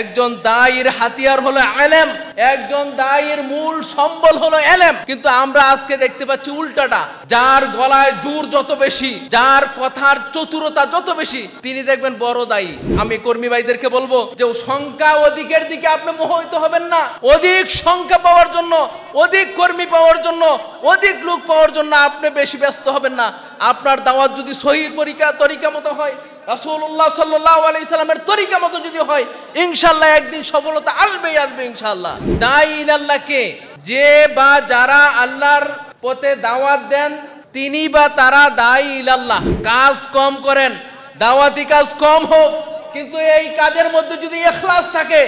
একজন দায়ের হাতিয়ার হলো এলেম একজন দায়ের মূল সম্বল হলো এলেম কিন্তু আমরা আজকে দেখতে পাচ্ছি উল্টাটা যার গলায় জোর যত বেশি যার কথার চতুরতা যত বেশি তিনি দেখবেন বড় দায়ী আমি কর্মী ভাইদেরকে বলবো যে সংখ্যা অধিকের দিকে আপনি মোহিত হবেন না অধিক সংখ্যা পাওয়ার জন্য অধিক কর্মী পাওয়ার জন্য অধিক লোক পাওয়ার জন্য আপনি বেশি ব্যস্ত হবেন না আপনার দাওয়াত যদি সহি পরীক্ষা তরিকা মতো হয় রাসুল্লাহ সাল্লাহ আলি সাল্লামের তরিকা মতো যদি হয় ইনশাল্লাহ একদিন সফলতা আসবেই আসবে ইনশাল্লাহ দাই আল্লাহকে যে বা যারা আল্লাহর পথে দাওয়াত দেন তিনি বা তারা দায়ী ইলাল্লাহ কাজ কম করেন দাওয়াতি কাজ কম হোক কিন্তু এই কাজের মধ্যে যদি এখলাস থাকে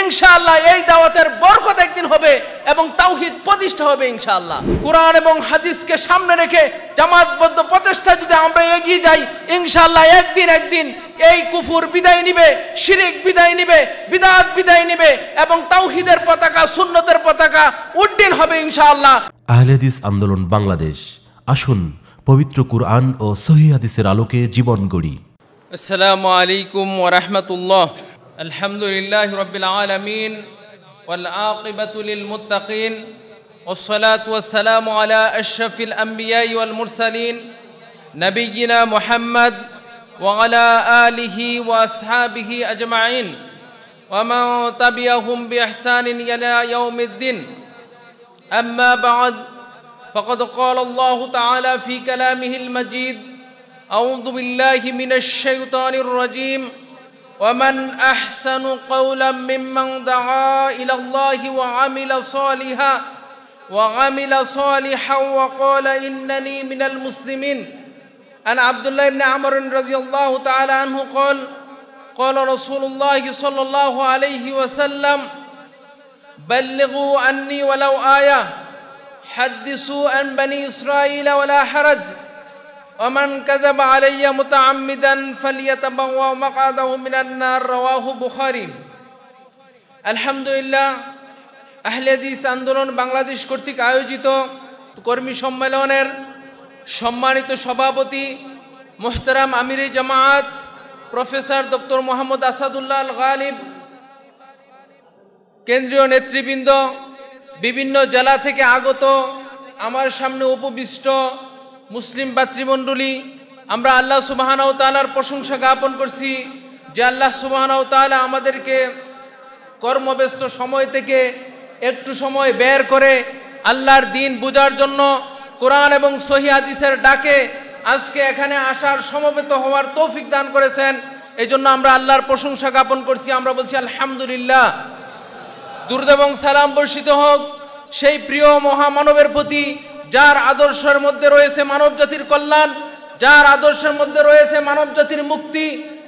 ইনশাআল্লাহ এই দাওয়াতের বরকত একদিন হবে এবং তাওহিদ প্রতিষ্ঠা হবে ইনশাআল্লাহ কোরআন এবং হাদিসকে সামনে রেখে জামাতবদ্ধ প্রচেষ্টা যদি আমরা এগিয়ে যাই ইনশাআল্লাহ একদিন একদিন এই কুফুর বিদায় নিবে শিরিক বিদায় নিবে বিদাত বিদায় নিবে এবং তাওহিদের পতাকা সুন্নতের পতাকা উড্ডীন হবে ইনশাআল্লাহ হাদিস আন্দোলন বাংলাদেশ আসুন পবিত্র কুরআন ও সহি হাদিসের আলোকে জীবন গড়ি আসসালামু আলাইকুম ওয়া রাহমাতুল্লাহ الحمد لله رب العالمين والعاقبة للمتقين والصلاة والسلام على أشرف الأنبياء والمرسلين نبينا محمد وعلى آله وأصحابه أجمعين ومن تبعهم بإحسان إلى يوم الدين أما بعد فقد قال الله تعالى في كلامه المجيد أعوذ بالله من الشيطان الرجيم ومن احسن قولا ممن دعا الى الله وعمل صالحا وعمل صالحا وقال انني من المسلمين عن عبد الله بن عمر رضي الله تعالى عنه قال قال رسول الله صلى الله عليه وسلم بلغوا اني ولو ايه حدثوا عن بني اسرائيل ولا حرج ওমান কাজাবা আলাইয়া মুতাআম্মিদান ফালিয়াতাবাওয়া মাকাদাহু মিনান নার রাওয়াহু বুখারী আলহামদুলিল্লাহ আহলে হাদিস আন্দোলন বাংলাদেশ কর্তৃক আয়োজিত কর্মী সম্মেলনের সম্মানিত সভাপতি মোহতারাম আমির জামায়াত প্রফেসর ডক্টর মোহাম্মদ আসাদুল্লাহ আল গালিব কেন্দ্রীয় নেতৃবৃন্দ বিভিন্ন জেলা থেকে আগত আমার সামনে উপবিষ্ট মুসলিম ভাতৃমণ্ডলী আমরা আল্লাহ সুবাহানাও তালার প্রশংসা জ্ঞাপন করছি যে আল্লাহ সুবাহানাও তালা আমাদেরকে কর্মব্যস্ত সময় থেকে একটু সময় বের করে আল্লাহর দিন বোঝার জন্য কোরআন এবং আদিসের ডাকে আজকে এখানে আসার সমবেত হওয়ার তৌফিক দান করেছেন এই জন্য আমরা আল্লাহর প্রশংসা জ্ঞাপন করছি আমরা বলছি আলহামদুলিল্লাহ দুর্দ এবং সালাম বর্ষিত হোক সেই প্রিয় মহামানবের প্রতি যার আদর্শের মধ্যে রয়েছে মানব জাতির কল্যাণ যার আদর্শের মধ্যে রয়েছে মানব জাতির মুক্তি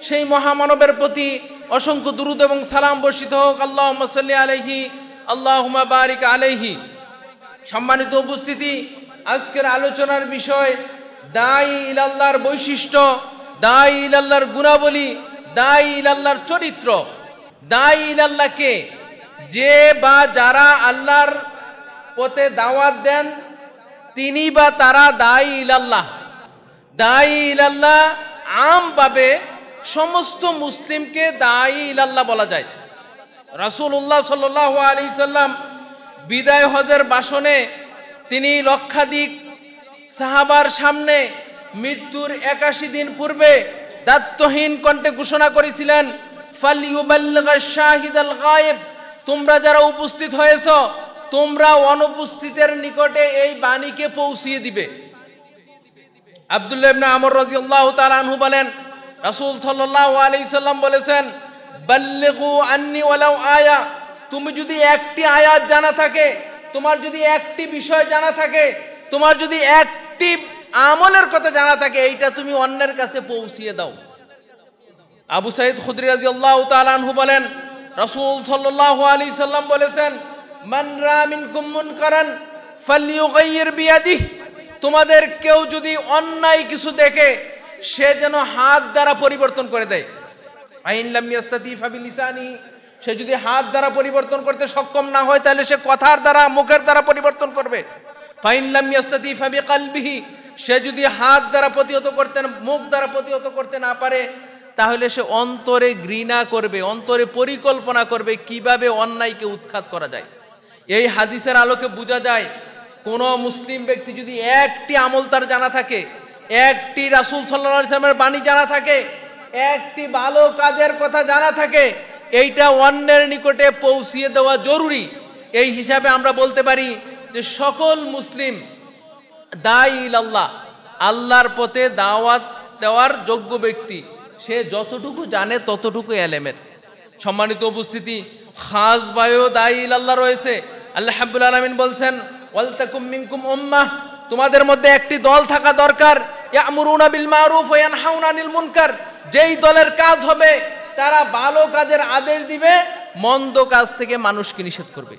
সেই মহামানবের প্রতি অসংখ্য দুরুদ এবং সালাম বর্ষিত হোক আল্লাহ সাল্লি আলহি আল্লাহ বারিক আলহি সম্মানিত উপস্থিতি আজকের আলোচনার বিষয় দায় আল্লাহর বৈশিষ্ট্য দায় ইলাল্লার গুণাবলী দায় আল্লাহর চরিত্র দায় আল্লাহকে যে বা যারা আল্লাহর পথে দাওয়াত দেন তিনি বা তারা দায়ী ইলাল্লাহ দায়ী ইলাল্লাহ আমভাবে সমস্ত মুসলিমকে দায় ইলাল্লাহ বলা যায় রাসুল্লাহ সাল আলি সাল্লাম বিদায় হজের বাসনে তিনি লক্ষাধিক সাহাবার সামনে মৃত্যুর একাশি দিন পূর্বে দাত্তহীন কণ্ঠে ঘোষণা করেছিলেন ফালিউবাল্লাহ শাহিদ আল গায়েব তোমরা যারা উপস্থিত হয়েছ তোমরা অনুপস্থিতের নিকটে এই বাণীকে পৌঁছিয়ে দিবে আবদুল্লাহ ইবনে আমর রাদিয়াল্লাহু তাআলা আনহু বলেন রাসূল সাল্লাল্লাহু আলাইহি সাল্লাম বলেছেন বাল্লিগু আন্নি ওয়ালাউ আয়া তুমি যদি একটি আয়াত জানা থাকে তোমার যদি একটি বিষয় জানা থাকে তোমার যদি একটি আমলের কথা জানা থাকে এইটা তুমি অন্যের কাছে পৌঁছিয়ে দাও আবু সাইদ খুদরি রাদিয়াল্লাহু তাআলা আনহু বলেন রাসূল সাল্লাল্লাহু আলাইহি সাল্লাম বলেছেন মান রামিন কুম্মুন করান ফালিউগাইয়ের বিয়াদি তোমাদের কেউ যদি অন্যায় কিছু দেখে সে যেন হাত দ্বারা পরিবর্তন করে দেয় আইন লামিয়াস্তাতি ফাবিলিসানি সে যদি হাত দ্বারা পরিবর্তন করতে সক্ষম না হয় তাহলে সে কথার দ্বারা মুখের দ্বারা পরিবর্তন করবে ফাইনলাম ইয়াস্তাতি ফাবি কালবিহি সে যদি হাত দ্বারা প্রতিহত করতে মুখ দ্বারা প্রতিহত করতে না পারে তাহলে সে অন্তরে ঘৃণা করবে অন্তরে পরিকল্পনা করবে কিভাবে অন্যায়কে উৎখাত করা যায় এই হাদিসের আলোকে বোঝা যায় কোন মুসলিম ব্যক্তি যদি একটি আমল তার জানা থাকে একটি রাসুল সাল্লামের বাণী জানা থাকে একটি ভালো কাজের কথা জানা থাকে এইটা অন্যের নিকটে পৌঁছিয়ে দেওয়া জরুরি এই হিসাবে আমরা বলতে পারি যে সকল মুসলিম দাইল আল্লাহ আল্লাহর পথে দাওয়াত দেওয়ার যোগ্য ব্যক্তি সে যতটুকু জানে ততটুকু এলেমের সম্মানিত উপস্থিতি খাস বায়ু দায়ী আল্লাহ রয়েছে আল্লাহ হাব্বুল আলমিন বলছেন তোমাদের মধ্যে একটি দল থাকা দরকার যেই দলের কাজ হবে তারা ভালো কাজের আদেশ দিবে মন্দ কাজ থেকে মানুষকে নিষেধ করবে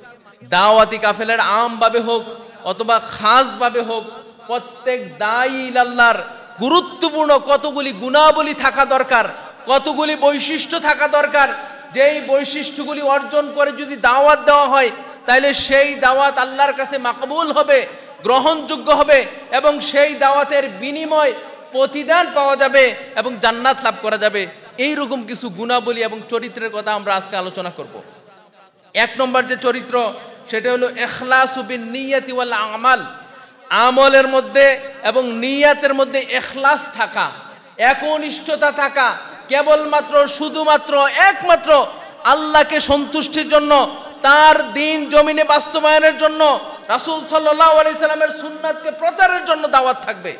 দাওয়াতি কাফেলের আমভাবে হোক অথবা খাসভাবে হোক প্রত্যেক দায়ী আল্লাহর গুরুত্বপূর্ণ কতগুলি গুণাবলী থাকা দরকার কতগুলি বৈশিষ্ট্য থাকা দরকার যেই বৈশিষ্ট্যগুলি অর্জন করে যদি দাওয়াত দেওয়া হয় তাহলে সেই দাওয়াত আল্লাহর কাছে মাকবুল হবে গ্রহণযোগ্য হবে এবং সেই দাওয়াতের বিনিময় প্রতিদান পাওয়া যাবে এবং জান্নাত লাভ করা যাবে এই রকম কিছু গুণাবলী এবং চরিত্রের কথা আমরা আজকে আলোচনা করব এক নম্বর যে চরিত্র সেটা হলো এখলাসুবিন নিয়াতি ওয়াল আমাল আমলের মধ্যে এবং নিয়াতের মধ্যে এখলাস থাকা একনিষ্ঠতা থাকা কেবলমাত্র শুধুমাত্র একমাত্র আল্লাহকে সন্তুষ্টির জন্য তার দিন জমিনে বাস্তবায়নের জন্য রাসুল সাল্লাহ আলি সাল্লামের সুন্নাতকে প্রচারের জন্য দাওয়াত থাকবে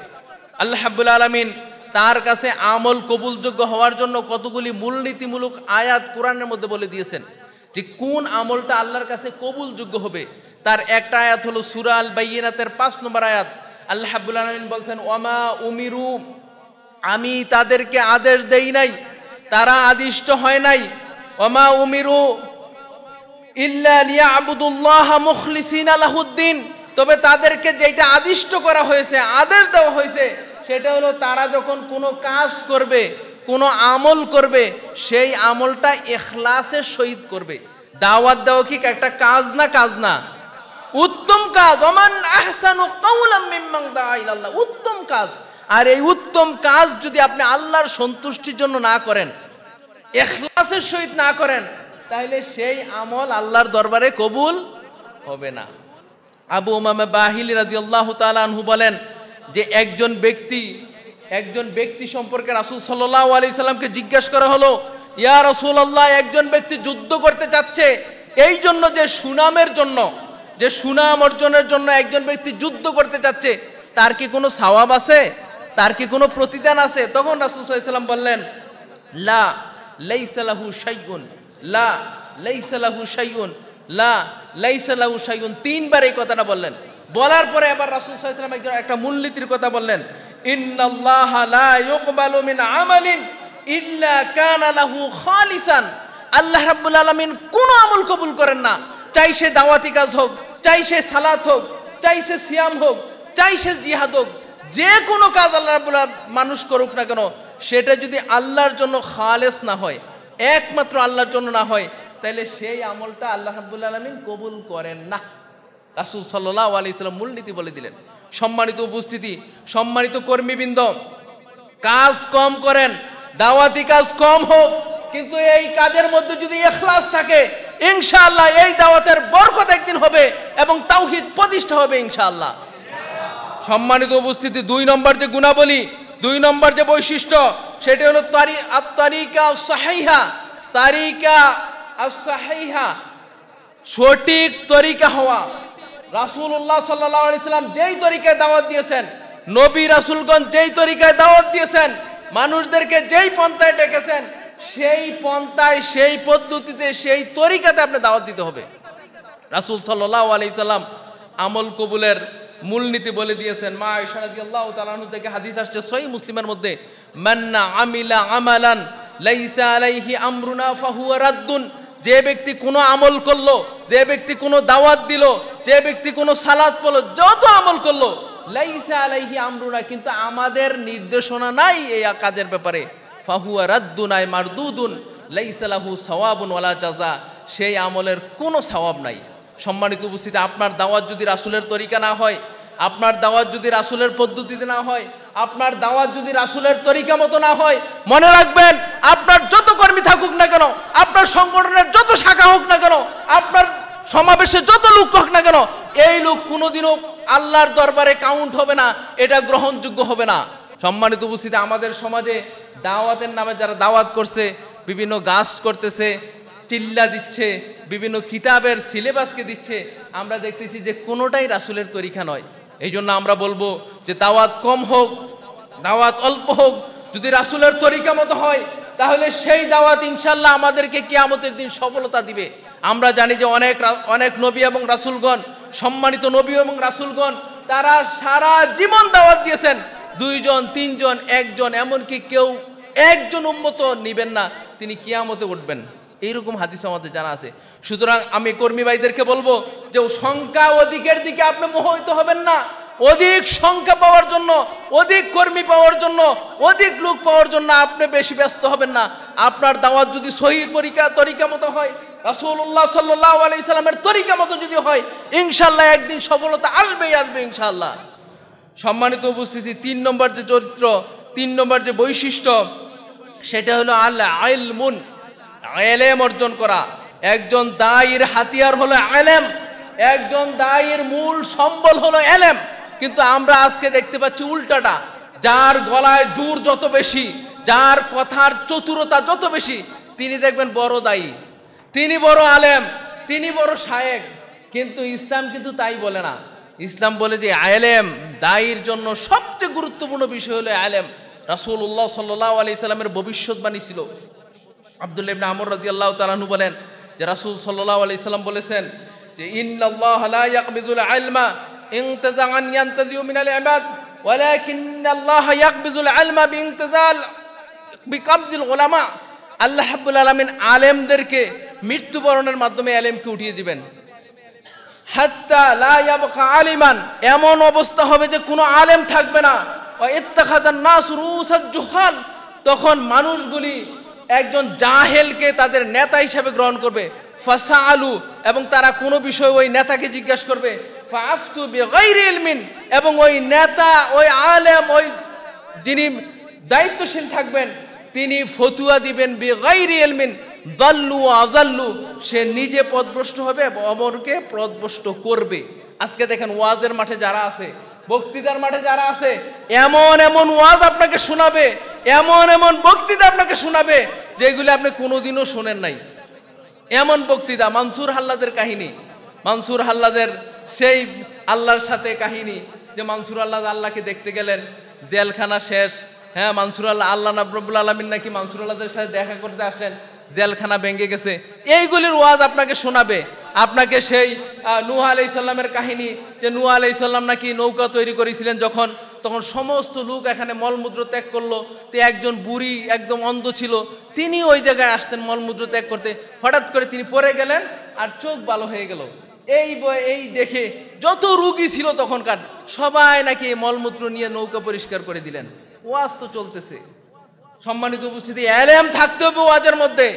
আল্লাহ হাবুল আলমিন তার কাছে আমল কবুলযোগ্য হওয়ার জন্য কতগুলি মূলনীতিমূলক আয়াত কোরআনের মধ্যে বলে দিয়েছেন যে কোন আমলটা আল্লাহর কাছে কবুলযোগ্য হবে তার একটা আয়াত হলো সুরাল বাইয়াতের পাঁচ নম্বর আয়াত আল্লাহ হাবুল আলমিন বলছেন ওমা উমিরু আমি তাদেরকে আদেশ দেই নাই তারা আদিষ্ট হয় নাই অমা উমিরু তবে তাদেরকে যেটা আদিষ্ট করা হয়েছে আদেশ দেওয়া হয়েছে সেটা হলো তারা যখন কোনো কাজ করবে কোনো আমল করবে সেই আমলটা এখলাসের সহিত করবে দাওয়াত দেওয়া কি একটা কাজ না কাজ না উত্তম কাজ অমান আহসানু দা উত্তম কাজ আর এই উত্তম কাজ যদি আপনি আল্লাহর সন্তুষ্টির জন্য না করেন এখলাসের সহিত না করেন তাহলে সেই আমল আল্লাহর দরবারে কবুল হবে না আবু উমামে বাহিলি রাজি আল্লাহ তালু বলেন যে একজন ব্যক্তি একজন ব্যক্তি সম্পর্কে রাসুল সাল্লাহ আলি সাল্লামকে জিজ্ঞেস করা হলো ইয়া রসুল আল্লাহ একজন ব্যক্তি যুদ্ধ করতে চাচ্ছে এই জন্য যে সুনামের জন্য যে সুনাম অর্জনের জন্য একজন ব্যক্তি যুদ্ধ করতে চাচ্ছে তার কি কোনো সওয়াব আছে তার কি কোনো প্রতিদান আছে তখন রাসুল সাল্লাম বললেন লা লাইসালাহু শাইগুন লা লাইসালাহু শাইগুন লা লাইসালাহু শাইগুন তিনবার এই কথাটা বললেন বলার পরে আবার রাসুল সাল্লাম একজন একটা মূলনীতির কথা বললেন ইন্নাল্লাহ লা ইউকবালু মিন আমালিন ইল্লা কানা লাহু খালিসান আল্লাহ রাব্বুল আলামিন কোনো আমল কবুল করেন না চাই সে দাওয়াতি কাজ হোক চাই সে সালাত হোক চাই সে সিয়াম হোক চাই সে জিহাদ হোক যে কোনো কাজ আল্লাহ রাবুল্লাহ মানুষ করুক না কেন সেটা যদি আল্লাহর জন্য খালেস না হয় একমাত্র আল্লাহর জন্য না হয় তাহলে সেই আমলটা আল্লাহ আব্দুল্লা আলমিন কবুল করেন না রাসুল সাল্লাহ আলি ইসলাম মূলনীতি বলে দিলেন সম্মানিত উপস্থিতি সম্মানিত কর্মীবৃন্দ কাজ কম করেন দাওয়াতি কাজ কম হোক কিন্তু এই কাজের মধ্যে যদি এখলাস থাকে ইনশাআল্লাহ এই দাওয়াতের বরকত একদিন হবে এবং তাওহিদ প্রতিষ্ঠা হবে ইনশাআল্লাহ সম্মানিত উপস্থিতি দুই নম্বর যে গুণাবলী দুই নম্বর যে বৈশিষ্ট্য সেটি হলো তারি তারিকা সাহাইহা তারিকা সাহাইহা সঠিক তরিকা হওয়া রাসুল্লাহ সাল্লাহ আলিয়াল্লাম যেই তরিকায় দাওয়াত দিয়েছেন নবী রাসুলগঞ্জ যেই তরিকায় দাওয়াত দিয়েছেন মানুষদেরকে যেই পন্থায় ডেকেছেন সেই পন্থায় সেই পদ্ধতিতে সেই তরিকাতে আপনি দাওয়াত দিতে হবে রাসুল সাল্লাহ আলি সাল্লাম আমল কবুলের মূলনীতি বলে দিয়েছেন মা ইশারাদি আল্লাহ তালানু থেকে হাদিস আসছে সই মুসলিমের মধ্যে মান্না আমিলা আমালান লাইসা আলাইহি আমরুনা ফাহুয়া রাদ্দুন যে ব্যক্তি কোনো আমল করলো যে ব্যক্তি কোনো দাওয়াত দিল যে ব্যক্তি কোনো সালাদ পড়লো যত আমল করলো লাইসা আলাইহি আমরুনা কিন্তু আমাদের নির্দেশনা নাই এই কাজের ব্যাপারে ফাহুয়া রাদ্দুন আই মারদুদুন লাইসা লাহু সওয়াবুন ওয়ালা জাযা সেই আমলের কোনো সওয়াব নাই সম্মানিত উপস্থিতি আপনার দাওয়াত যদি রাসুলের তরিকা না হয় আপনার দাওয়াত যদি রাসুলের পদ্ধতিতে না হয় আপনার দাওয়াত যদি রাসুলের তরিকা মতো না হয় মনে রাখবেন আপনার যত কর্মী থাকুক না কেন আপনার সংগঠনের যত শাখা হোক না কেন আপনার সমাবেশে যত লোক হোক না কেন এই লোক কোনোদিনও আল্লাহর দরবারে কাউন্ট হবে না এটা গ্রহণযোগ্য হবে না সম্মানিত উপস্থিতি আমাদের সমাজে দাওয়াতের নামে যারা দাওয়াত করছে বিভিন্ন গাছ করতেছে চিল্লা দিচ্ছে বিভিন্ন কিতাবের সিলেবাসকে দিচ্ছে আমরা দেখতেছি যে কোনোটাই রাসুলের তরিকা নয় এই জন্য আমরা বলবো যে দাওয়াত কম হোক দাওয়াত অল্প হোক যদি রাসুলের তরিকা মতো হয় তাহলে সেই দাওয়াত ইনশাল্লাহ আমাদেরকে কেয়ামতের দিন সফলতা দিবে আমরা জানি যে অনেক অনেক নবী এবং রাসুলগণ সম্মানিত নবী এবং রাসুলগণ তারা সারা জীবন দাওয়াত দিয়েছেন দুইজন তিনজন একজন এমনকি কেউ একজন উন্মত নিবেন না তিনি কিয়ামতে উঠবেন এইরকম হাদিস আমাদের জানা আছে সুতরাং আমি কর্মী ভাইদেরকে বলবো যে সংখ্যা অধিকের দিকে আপনি মোহিত হবেন না অধিক সংখ্যা পাওয়ার জন্য অধিক কর্মী পাওয়ার জন্য অধিক লোক পাওয়ার জন্য আপনি বেশি ব্যস্ত হবেন না আপনার দাওয়াত যদি সহির পরীক্ষা তরিকা মতো হয় রাসুল্লাহ সাল্লাহ ইসলামের তরিকা মতো যদি হয় ইনশাল্লাহ একদিন সফলতা আসবেই আসবে ইনশাল্লাহ সম্মানিত উপস্থিতি তিন নম্বর যে চরিত্র তিন নম্বর যে বৈশিষ্ট্য সেটা হলো আল্লাহ আইল মুন আলেম অর্জন করা একজন দায়ের হাতিয়ার হলো আলেম একজন দায়ের মূল সম্বল হলো এলেম কিন্তু আমরা আজকে দেখতে পাচ্ছি উল্টাটা যার গলায় জোর যত বেশি যার কথার চতুরতা যত বেশি তিনি দেখবেন বড় দায়ী তিনি বড় আলেম তিনি বড় শায়েক কিন্তু ইসলাম কিন্তু তাই বলে না ইসলাম বলে যে আলেম দায়ের জন্য সবচেয়ে গুরুত্বপূর্ণ বিষয় হলো আলেম রাসুল্লাহ সাল্লাহ আলি ইসলামের ভবিষ্যৎবাণী ছিল আবদুল্লা ইবনা আমর রাজি আল্লাহ তালাহু বলেন যে রাসুল সাল্লাহ আলি ইসলাম বলেছেন যে ইন্নআল্লাহুল আলমা ইংতজান ইয়ান্তাদিউ মিনাল ইবাদ ওয়ালাকিন আল্লাহ ইয়াকবিজুল আলমা বিংতজাল বিকাবজিল ওলামা আল্লাহ হাব্বুল আলমিন আলেমদেরকে মৃত্যুবরণের মাধ্যমে আলেমকে উঠিয়ে দিবেন হাত্তা লা ইয়াবকা আলিমান এমন অবস্থা হবে যে কোনো আলেম থাকবে না ইত্তাখাদান নাস রুসাত জুহাল তখন মানুষগুলি একজন জাহেলকে তাদের নেতা হিসেবে গ্রহণ করবে ফাসা আলু এবং তারা কোনো বিষয়ে ওই নেতাকে জিজ্ঞাসা করবে এবং ওই নেতা ওই আলেম ওই যিনি দায়িত্বশীল থাকবেন তিনি ফতুয়া দিবেন বেগাইরি দল্লু আজাল্লু সে নিজে পদভ্রষ্ট হবে অমরকে পদভ্রষ্ট করবে আজকে দেখেন ওয়াজের মাঠে যারা আছে বক্তৃতার মাঠে যারা আছে এমন এমন ওয়াজ আপনাকে শোনাবে এমন এমন বক্তৃতা আপনাকে শোনাবে যেগুলি আপনি কোনোদিনও শোনেন নাই এমন বক্তৃতা মানসুর হাল্লাদের কাহিনী মানসুর হাল্লাদের সেই আল্লাহর সাথে কাহিনী যে মানসুর আল্লাহ আল্লাহকে দেখতে গেলেন জেলখানা শেষ হ্যাঁ মানসুর আল্লাহ আল্লাহ নাবরুল আলমিন নাকি মানসুর আল্লাহদের সাথে দেখা করতে আসলেন জেলখানা ভেঙে গেছে এইগুলির ওয়াজ আপনাকে শোনাবে আপনাকে সেই নুয়া আলাইসাল্লামের কাহিনী যে নুয়া আলাইসাল্লাম নাকি নৌকা তৈরি করেছিলেন যখন তখন সমস্ত লোক এখানে মলমূত্র ত্যাগ করলো তো একজন বুড়ি একদম অন্ধ ছিল তিনি ওই জায়গায় আসতেন মলমূত্র ত্যাগ করতে হঠাৎ করে তিনি পরে গেলেন আর চোখ ভালো হয়ে গেল এই বয় এই দেখে যত রুগী ছিল তখনকার সবাই নাকি এই মলমূত্র নিয়ে নৌকা পরিষ্কার করে দিলেন ওয়াজ তো চলতেছে সম্মানিত উপস্থিতি অ্যালেম থাকতে হবে ওয়াজের মধ্যে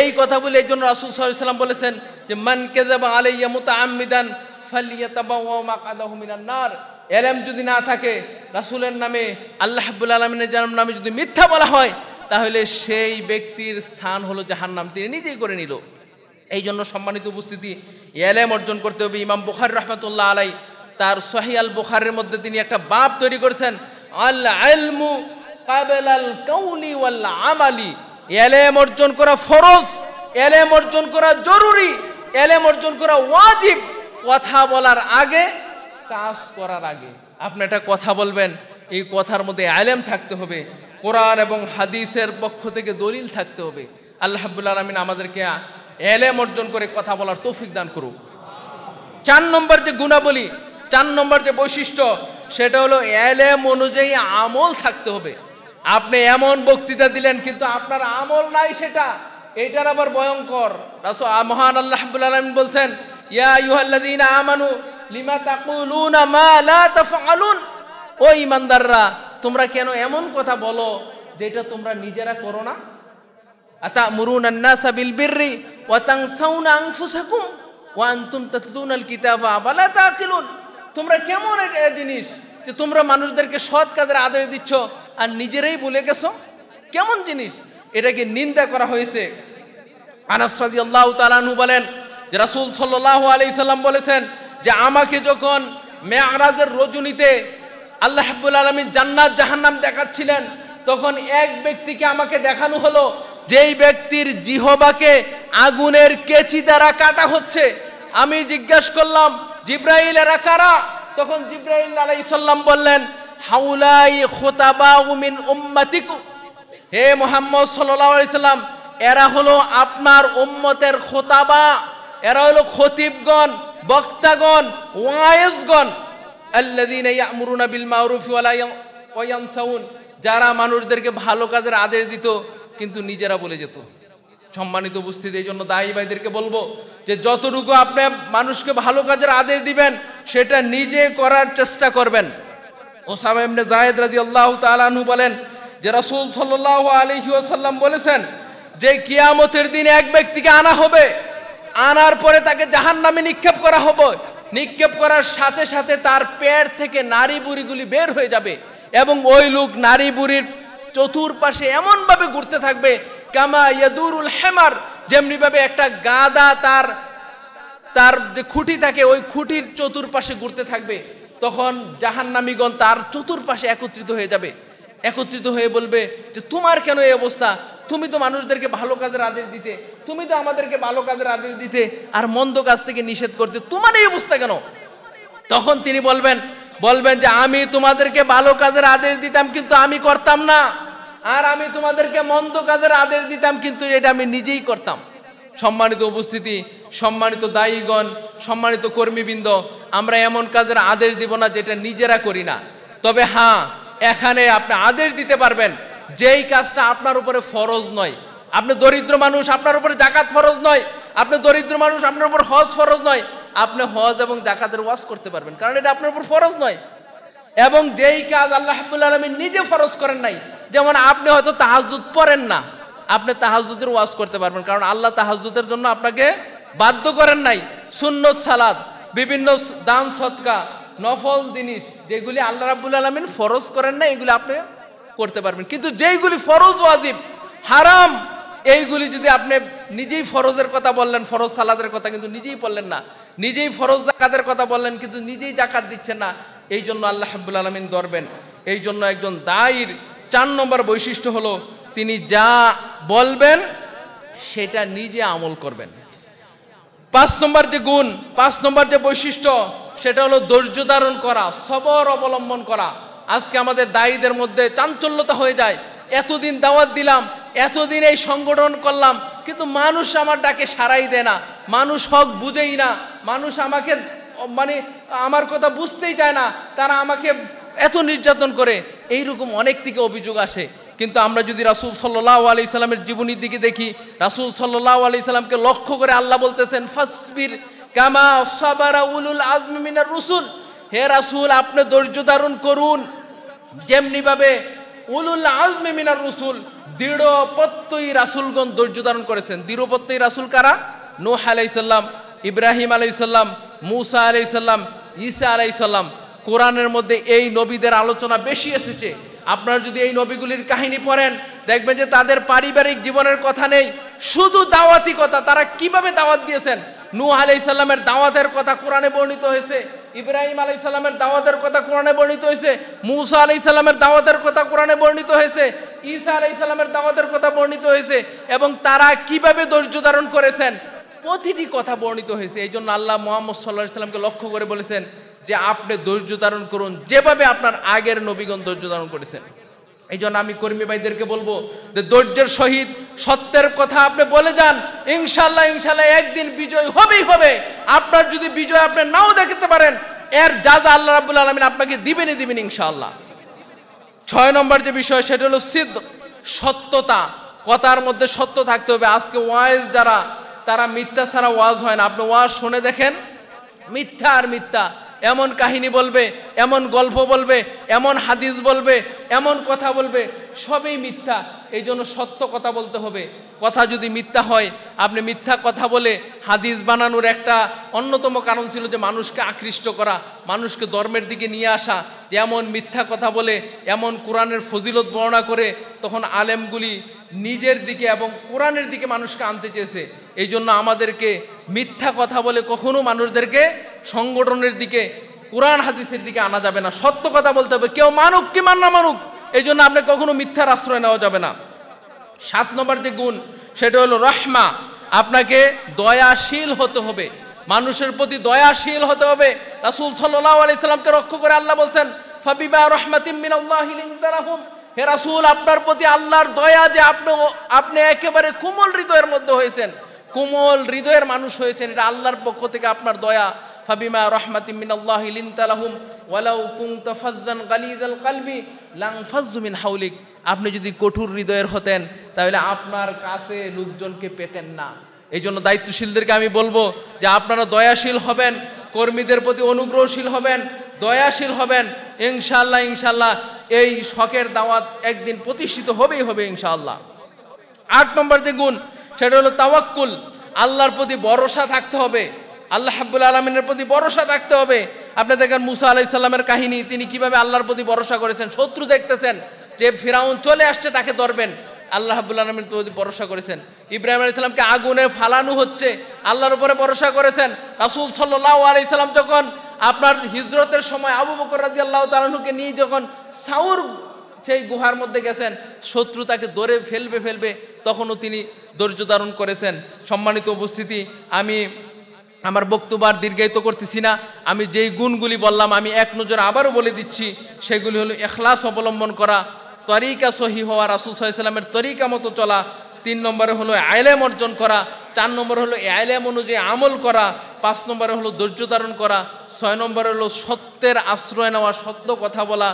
এই কথা বলে এই জন্য রাসুল সাল্লাম বলেছেন যে মান কেজাবা আলাইয়া মুতা আমিদান ফালিয়া তাবা মা কাদা হুমিনার এলেম যদি না থাকে রাসুলের নামে আল্লাহ হাবুল আলমিনের নামে যদি মিথ্যা বলা হয় তাহলে সেই ব্যক্তির স্থান হলো নাম তিনি নিজেই করে নিল এই জন্য সম্মানিত উপস্থিতি এলেম অর্জন করতে হবে ইমাম বুখার রহমতুল্লাহ আলাই তার সহি আল বুখারের মধ্যে তিনি একটা বাপ তৈরি করেছেন আল আলমু আমালি এলেম অর্জন করা ফরজ এলেম অর্জন করা জরুরি এলেম অর্জন করা ওয়াজিব কথা বলার আগে কাজ করার আগে আপনি একটা কথা বলবেন এই কথার মধ্যে আলেম থাকতে হবে কোরআন এবং হাদিসের পক্ষ থেকে দলিল থাকতে হবে আল্লাহ আব্বুল্লা আলমিন আমাদেরকে এলেম অর্জন করে কথা বলার তৌফিক দান করুক চার নম্বর যে গুণাবলী চার নম্বর যে বৈশিষ্ট্য সেটা হলো এলেম অনুযায়ী আমল থাকতে হবে আপনি এমন বক্তৃতা দিলেন কিন্তু আপনার আমল নাই সেটা এটার আবার ভয়ঙ্কর মহান আল্লাহাবুল আলমিন বলছেন ইয়া ইউহাল্লাদিন আমানু লিমা তাকুলুনা মা লা তাফআলুন ও ইমানদাররা তোমরা কেন এমন কথা বলো যেটা তোমরা নিজেরা করো না আতা মুরুন আন্নাসা বিল বিররি ওয়া তানসাউনা আনফুসাকুম ওয়া আনতুম তাতলুনাল কিতাবা আবালা তাকিলুন তোমরা কেমন এটা জিনিস যে তোমরা মানুষদেরকে সৎ কাজের আদেশ দিচ্ছ আর নিজেরাই ভুলে গেছো কেমন জিনিস এটাকে নিন্দা করা হয়েছে আনাসরাদি আল্লাহ তালানু বলেন যে রাসুল সাল্লাহ আলি বলেছেন যে আমাকে যখন মেয়ারাজের রজনীতে আল্লাহ হাবুল আলমী জান্নাত জাহান্নাম দেখাচ্ছিলেন তখন এক ব্যক্তিকে আমাকে দেখানো হলো যেই ব্যক্তির জিহবাকে আগুনের কেচি দ্বারা কাটা হচ্ছে আমি জিজ্ঞাস করলাম জিব্রাইল এরা কারা তখন জিব্রাইল আলাইসাল্লাম বললেন হাউলাই খোতাবা উমিন উম্মাতিকু হে মোহাম্মদ সাল্লাম এরা হলো আপনার উম্মতের খোতাবা এরা হলো খতিবগণ বক্তাগণ ওয়ায়েসগণ আল্লাযীনা ইয়ামুরুনা বিল মারুফ ইয়ানসাউন যারা মানুষদেরকে ভালো কাজের আদেশ দিত কিন্তু নিজেরা বলে যেত সম্মানিত উপস্থিতি এই জন্য দায়ী ভাইদেরকে বলবো যে যতটুকু আপনি মানুষকে ভালো কাজের আদেশ দিবেন সেটা নিজে করার চেষ্টা করবেন ওসামা ইবনে জায়েদ রাদিয়াল্লাহু তাআলা আনহু বলেন যে রাসূল সাল্লাল্লাহু আলাইহি ওয়াসাল্লাম বলেছেন যে কিয়ামতের দিন এক ব্যক্তিকে আনা হবে আনার পরে তাকে জাহান নামে নিক্ষেপ করা হবে নিক্ষেপ করার সাথে সাথে তার পেট থেকে নারী বুড়িগুলি বের হয়ে যাবে এবং ওই লোক নারী বুড়ির চতুর্পাশে এমনভাবে ঘুরতে থাকবে কামা ইয়াদুরুল হেমার যেমনিভাবে একটা গাদা তার তার যে খুঁটি থাকে ওই খুঁটির চতুর্পাশে ঘুরতে থাকবে তখন জাহান্নামীগণ তার চতুর্পাশে একত্রিত হয়ে যাবে একত্রিত হয়ে বলবে যে তোমার কেন এই অবস্থা তুমি তো মানুষদেরকে ভালো কাজের আদেশ দিতে তুমি তো আমাদেরকে ভালো কাজের আদেশ দিতে আর মন্দ কাজ থেকে নিষেধ করতে তোমার এই অবস্থা কেন তখন তিনি বলবেন বলবেন যে আমি তোমাদেরকে ভালো কাজের আদেশ দিতাম কিন্তু আমি করতাম না আর আমি তোমাদেরকে মন্দ কাজের আদেশ দিতাম কিন্তু এটা আমি নিজেই করতাম সম্মানিত উপস্থিতি সম্মানিত দায়ীগণ সম্মানিত কর্মীবৃন্দ আমরা এমন কাজের আদেশ দিব না যেটা নিজেরা করি না তবে হ্যাঁ এখানে আপনি আদেশ দিতে পারবেন যেই কাজটা আপনার উপরে ফরজ নয় আপনি দরিদ্র মানুষ আপনার উপরে জাকাত ফরজ নয় আপনি দরিদ্র মানুষ আপনার উপর হজ ফরজ নয় আপনি হজ এবং জাকাতের ওয়াজ করতে পারবেন কারণ এটা আপনার উপর ফরজ নয় এবং যেই কাজ আল্লাহ হাবুল আলমী নিজে ফরজ করেন নাই যেমন আপনি হয়তো তাহাজুদ পড়েন না আপনি তাহাজুদের ওয়াজ করতে পারবেন কারণ আল্লাহ তাহাজুদের জন্য আপনাকে বাধ্য করেন নাই সুন্নত সালাদ বিভিন্ন দান সৎকা নফল জিনিস যেগুলি আল্লাহ রাবুল আলমিন ফরজ করেন না এগুলি আপনি করতে পারবেন কিন্তু যেইগুলি ফরজ ওয়াজিব হারাম এইগুলি যদি আপনি নিজেই ফরজের কথা বললেন ফরজ সালাদের কথা কিন্তু নিজেই বললেন না নিজেই ফরজ জাকাতের কথা বললেন কিন্তু নিজেই জাকাত দিচ্ছেন না এই জন্য আল্লাহ হাবুল আলমিন ধরবেন এই জন্য একজন দায়ের চার নম্বর বৈশিষ্ট্য হলো তিনি যা বলবেন সেটা নিজে আমল করবেন পাঁচ নম্বর যে গুণ পাঁচ নম্বর যে বৈশিষ্ট্য সেটা হলো ধৈর্য ধারণ করা সবর অবলম্বন করা আজকে আমাদের দায়ীদের মধ্যে চাঞ্চল্যতা হয়ে যায় এতদিন দাওয়াত দিলাম এতদিন এই সংগঠন করলাম কিন্তু মানুষ আমার ডাকে সারাই দেয় না মানুষ হক বুঝেই না মানুষ আমাকে মানে আমার কথা বুঝতেই চায় না তারা আমাকে এত নির্যাতন করে এই রকম অনেক থেকে অভিযোগ আসে কিন্তু আমরা যদি রাসুল সাল্লাহ আলি ইসলামের জীবনীর দিকে দেখি রাসুল সাল্লাহ আলি ইসলামকে লক্ষ্য করে আল্লাহ বলতেছেন ফাসবির কামা সাবারা উলুল আজম মিনার রসুল হে রাসুল আপনি ধৈর্য ধারণ করুন যেমনিভাবে উলুল আজম মিনার রসুল দৃঢ় প্রত্যয়ী রাসুলগণ ধৈর্য ধারণ করেছেন দৃঢ় প্রত্যয়ী রাসুল কারা নোহ আলাইসাল্লাম ইব্রাহিম আলাইসাল্লাম মুসা আলাইসাল্লাম ঈসা আলাইসাল্লাম কোরআনের মধ্যে এই নবীদের আলোচনা বেশি এসেছে আপনারা যদি এই নবীগুলির কাহিনী পড়েন দেখবেন যে তাদের পারিবারিক জীবনের কথা নেই শুধু দাওয়াতি কথা তারা কিভাবে দাওয়াত দিয়েছেন নু আলাইসাল্লামের দাওয়াতের কথা কোরআনে বর্ণিত হয়েছে ইব্রাহিম আলাইসাল্লামের দাওয়াতের কথা কোরআনে বর্ণিত হয়েছে মুসা আলাইসাল্লামের দাওয়াতের কথা কোরআনে বর্ণিত হয়েছে ঈসা আলাইসাল্লামের দাওয়াতের কথা বর্ণিত হয়েছে এবং তারা কিভাবে ধৈর্য ধারণ করেছেন প্রতিটি কথা বর্ণিত হয়েছে এই জন্য আল্লাহ মোহাম্মদ সাল্লাহ সাল্লামকে লক্ষ্য করে বলেছেন যে আপনি ধৈর্য ধারণ করুন যেভাবে আপনার আগের নবীগণ ধৈর্য ধারণ করেছেন এই জন্য আমি কর্মী ভাইদেরকে বলবো যে ধৈর্যের সহিত সত্যের কথা আপনি বলে যান ইনশাল্লাহ ইনশাল্লাহ একদিন বিজয় হবেই হবে আপনার যদি বিজয় আপনি নাও দেখতে পারেন এর যা যা আল্লাহ রাবুল আলমিন আপনাকে দিবেনি দিবেন ইনশাল্লাহ ছয় নম্বর যে বিষয় সেটা হলো সিদ্ধ সত্যতা কথার মধ্যে সত্য থাকতে হবে আজকে ওয়াজ যারা তারা মিথ্যা ছাড়া ওয়াজ হয় না আপনি ওয়াজ শুনে দেখেন মিথ্যা আর মিথ্যা এমন কাহিনী বলবে এমন গল্প বলবে এমন হাদিস বলবে এমন কথা বলবে সবই মিথ্যা এই জন্য সত্য কথা বলতে হবে কথা যদি মিথ্যা হয় আপনি মিথ্যা কথা বলে হাদিস বানানোর একটা অন্যতম কারণ ছিল যে মানুষকে আকৃষ্ট করা মানুষকে ধর্মের দিকে নিয়ে আসা যেমন মিথ্যা কথা বলে এমন কোরআনের ফজিলত বর্ণনা করে তখন আলেমগুলি নিজের দিকে এবং কোরআনের দিকে মানুষকে আনতে চেয়েছে এই জন্য আমাদেরকে মিথ্যা কথা বলে কখনো মানুষদেরকে সংগঠনের দিকে কোরআন হাদিসের দিকে আনা যাবে না সত্য কথা বলতে হবে কেউ মানুক কি মান না মানুক এই জন্য আপনাকে কখনো মিথ্যার আশ্রয় নেওয়া যাবে না সাত নম্বর যে গুণ সেটা হলো রহমা আপনাকে দয়াশীল হতে হবে মানুষের প্রতি দয়াশীল হতে হবে রাসুল সাল্লাহ আলাইসাল্লামকে রক্ষ করে আল্লাহ বলছেন ফাবিবা রহমাতিম মিনাল্লাহিলিন তারাহুম হে রাসুল আপনার প্রতি আল্লাহর দয়া যে আপনি আপনি একেবারে কোমল হৃদয়ের মধ্যে হয়েছেন কোমল হৃদয়ের মানুষ হয়েছেন এটা আল্লাহর পক্ষ থেকে আপনার দয়া ফাবিমা রহমাতি মিনাল্লাহি লিনতালাহুম ওয়ালাউ কুনতা ফাজ্জান গালিজাল কালবি লাং ফাজ্জু মিন হাউলিক আপনি যদি কঠোর হৃদয়ের হতেন তাহলে আপনার কাছে লোকজনকে পেতেন না এই জন্য দায়িত্বশীলদেরকে আমি বলবো যে আপনারা দয়াশীল হবেন কর্মীদের প্রতি অনুগ্রহশীল হবেন দয়াশীল হবেন ইনশাল্লাহ ইনশাল্লাহ এই শখের দাওয়াত একদিন প্রতিষ্ঠিত হবেই হবে ইনশাআল্লাহ আট নম্বর যে গুণ সেটা হলো তাওয়াক্কুল আল্লাহর প্রতি ভরসা থাকতে হবে আল্লাহ হাবুল আলমিনের প্রতি ভরসা থাকতে হবে আপনি দেখেন মুসা ইসলামের কাহিনী তিনি কিভাবে আল্লাহর প্রতি ভরসা করেছেন শত্রু দেখতেছেন যে ফিরাউন চলে আসছে তাকে ধরবেন আল্লাহ হাবুল আলমিন প্রতি ভরসা করেছেন ইব্রাহিম আলি সাল্লামকে আগুনে ফালানো হচ্ছে আল্লাহর উপরে ভরসা করেছেন রাসুল সাল্লাহ আলি সাল্লাম যখন আপনার হিজরতের সময় আবু বকর রাজি আল্লাহ তালাহুকে নিয়ে যখন সাউর সেই গুহার মধ্যে গেছেন শত্রু তাকে ধরে ফেলবে ফেলবে তখনও তিনি ধৈর্য ধারণ করেছেন সম্মানিত উপস্থিতি আমি আমার বক্তব্য আর দীর্ঘায়িত করতেছি না আমি যেই গুণগুলি বললাম আমি এক নজর আবারও বলে দিচ্ছি সেগুলি হলো এখলাস অবলম্বন করা তরিকা সহি হওয়া রাসুল সাহাইসাল্লামের তরিকা মতো চলা তিন নম্বরে হলো আইলেম অর্জন করা চার নম্বর হলো আইলেম অনুযায়ী আমল করা পাঁচ নম্বরে হলো ধৈর্য ধারণ করা ছয় নম্বরে হলো সত্যের আশ্রয় নেওয়া সত্য কথা বলা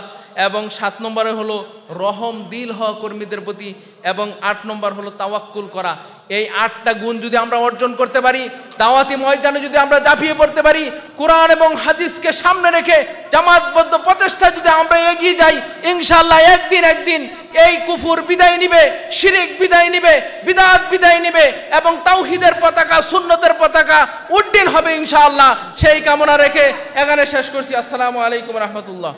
এবং সাত নম্বরে হলো রহম দিল হওয়া কর্মীদের প্রতি এবং আট নম্বর হলো তাওয়াক্কুল করা এই আটটা গুণ যদি আমরা অর্জন করতে পারি দাওয়াতি ময়দানে যদি আমরা জাফিয়ে পড়তে পারি কোরআন এবং হাদিসকে সামনে রেখে জামাতবদ্ধ প্রচেষ্টা যদি আমরা এগিয়ে যাই ইনশাল্লাহ একদিন একদিন এই কুফুর বিদায় নিবে শিরিক বিদায় নিবে বিদাত বিদায় নিবে এবং তাওহিদের পতাকা সুন্নতের পতাকা উড্ডিন হবে ইনশাআল্লাহ সেই কামনা রেখে এখানে শেষ করছি আসসালামু আলাইকুম রহমতুল্লাহ